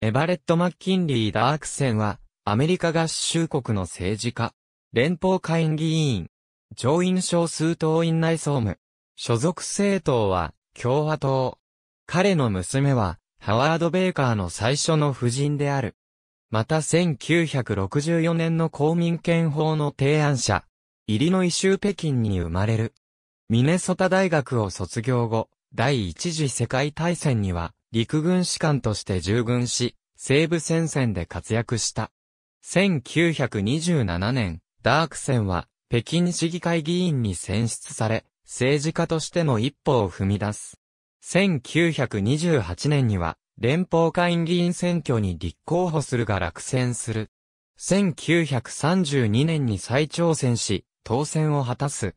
エバレット・マッキンリー・ダークセンは、アメリカ合衆国の政治家、連邦下院議員、上院少数党院内総務、所属政党は、共和党。彼の娘は、ハワード・ベーカーの最初の夫人である。また1964年の公民権法の提案者、イリノイ州北京に生まれる。ミネソタ大学を卒業後、第一次世界大戦には、陸軍士官として従軍し、西部戦線で活躍した。1927年、ダークセンは、北京市議会議員に選出され、政治家としての一歩を踏み出す。1928年には、連邦会員議員選挙に立候補するが落選する。1932年に再挑戦し、当選を果たす。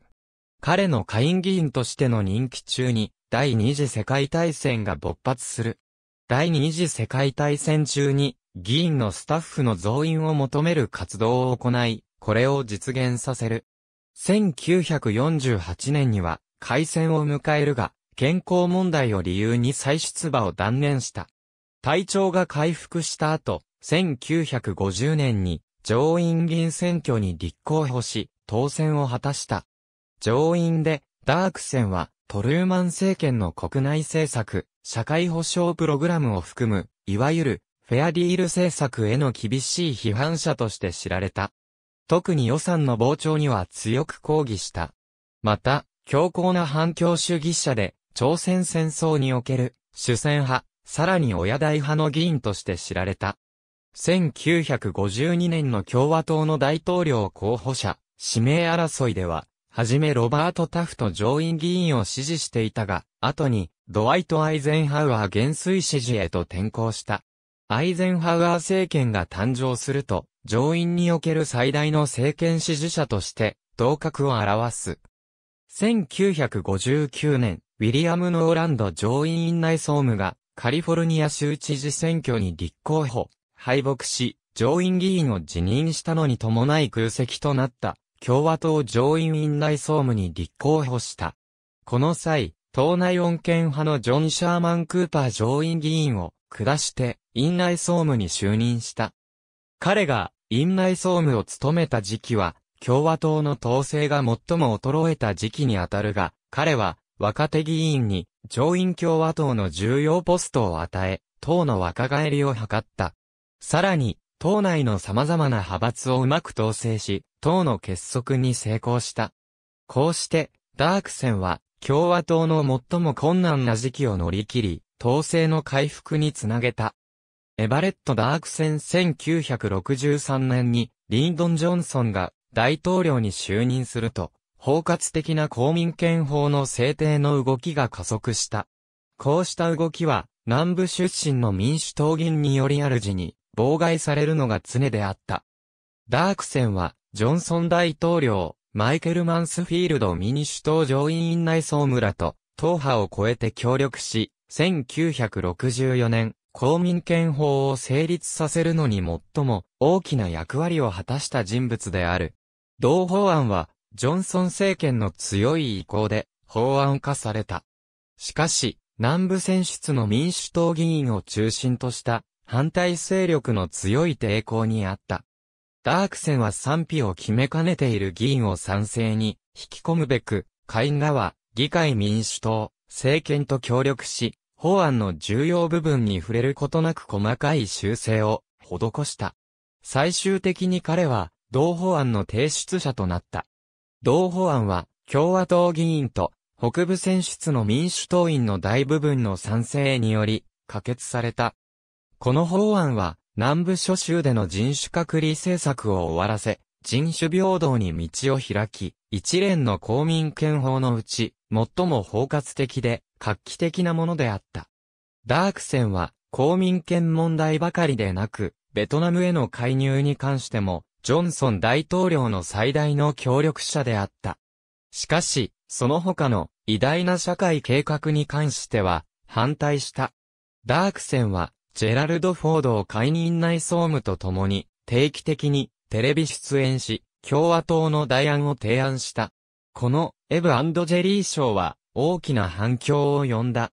彼の下院議員としての任期中に、第二次世界大戦が勃発する。第二次世界大戦中に、議員のスタッフの増員を求める活動を行い、これを実現させる。1948年には、開戦を迎えるが、健康問題を理由に再出馬を断念した。体調が回復した後、1950年に上院議員選挙に立候補し、当選を果たした。上院で、ダークセンはトルーマン政権の国内政策、社会保障プログラムを含む、いわゆる、フェアディール政策への厳しい批判者として知られた。特に予算の膨張には強く抗議した。また、強硬な反共主義者で、朝鮮戦争における、主戦派、さらに親大派の議員として知られた。1952年の共和党の大統領候補者、指名争いでは、はじめロバート・タフト上院議員を支持していたが、後に、ドワイト・アイゼンハウアー元帥支持へと転向した。アイゼンハウアー政権が誕生すると、上院における最大の政権支持者として、同格を表す。1959年、ウィリアム・ノーランド上院院内総務が、カリフォルニア州知事選挙に立候補、敗北し、上院議員を辞任したのに伴い空席となった。共和党上院院内総務に立候補した。この際、党内穏健派のジョン・シャーマン・クーパー上院議員を下して院内総務に就任した。彼が院内総務を務めた時期は、共和党の統制が最も衰えた時期にあたるが、彼は若手議員に上院共和党の重要ポストを与え、党の若返りを図った。さらに、党内の様々な派閥をうまく統制し、党の結束に成功した。こうして、ダークセンは、共和党の最も困難な時期を乗り切り、党勢の回復につなげた。エバレット・ダークセン1963年に、リンドン・ジョンソンが大統領に就任すると、包括的な公民権法の制定の動きが加速した。こうした動きは、南部出身の民主党議員により主に、妨害されるのが常であった。ダークセンは、ジョンソン大統領、マイケル・マンスフィールドミニ首党上院内総務らと、党派を超えて協力し、1964年、公民権法を成立させるのに最も大きな役割を果たした人物である。同法案は、ジョンソン政権の強い意向で法案化された。しかし、南部選出の民主党議員を中心とした反対勢力の強い抵抗にあった。ダークセンは賛否を決めかねている議員を賛成に引き込むべく、下院らは議会民主党、政権と協力し、法案の重要部分に触れることなく細かい修正を施した。最終的に彼は同法案の提出者となった。同法案は共和党議員と北部選出の民主党員の大部分の賛成により可決された。この法案は南部諸州での人種隔離政策を終わらせ、人種平等に道を開き、一連の公民権法のうち、最も包括的で、画期的なものであった。ダークセンは、公民権問題ばかりでなく、ベトナムへの介入に関しても、ジョンソン大統領の最大の協力者であった。しかし、その他の偉大な社会計画に関しては、反対した。ダークセンは、ジェラルド・フォードを解任内総務とともに、定期的にテレビ出演し、共和党の代案を提案した。このエブジェリー賞は大きな反響を呼んだ。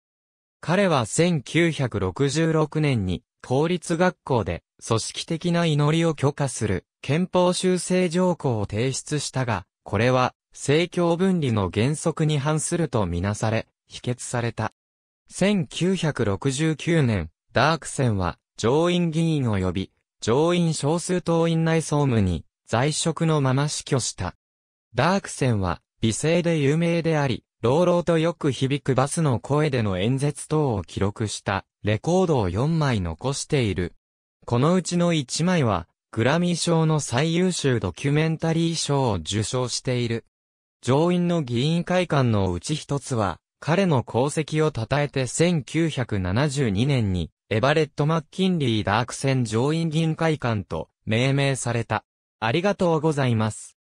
彼は1966年に公立学校で組織的な祈りを許可する憲法修正条項を提出したが、これは政教分離の原則に反するとみなされ、否決された。1969年、ダークセンは、上院議員及び、上院少数党院内総務に、在職のまま死去した。ダークセンは、美声で有名であり、朗々とよく響くバスの声での演説等を記録した、レコードを4枚残している。このうちの1枚は、グラミー賞の最優秀ドキュメンタリー賞を受賞している。上院の議員会館のうち一つは、彼の功績を称えて1972年にエバレット・マッキンリー・ダーク戦上院議員会館と命名された。ありがとうございます。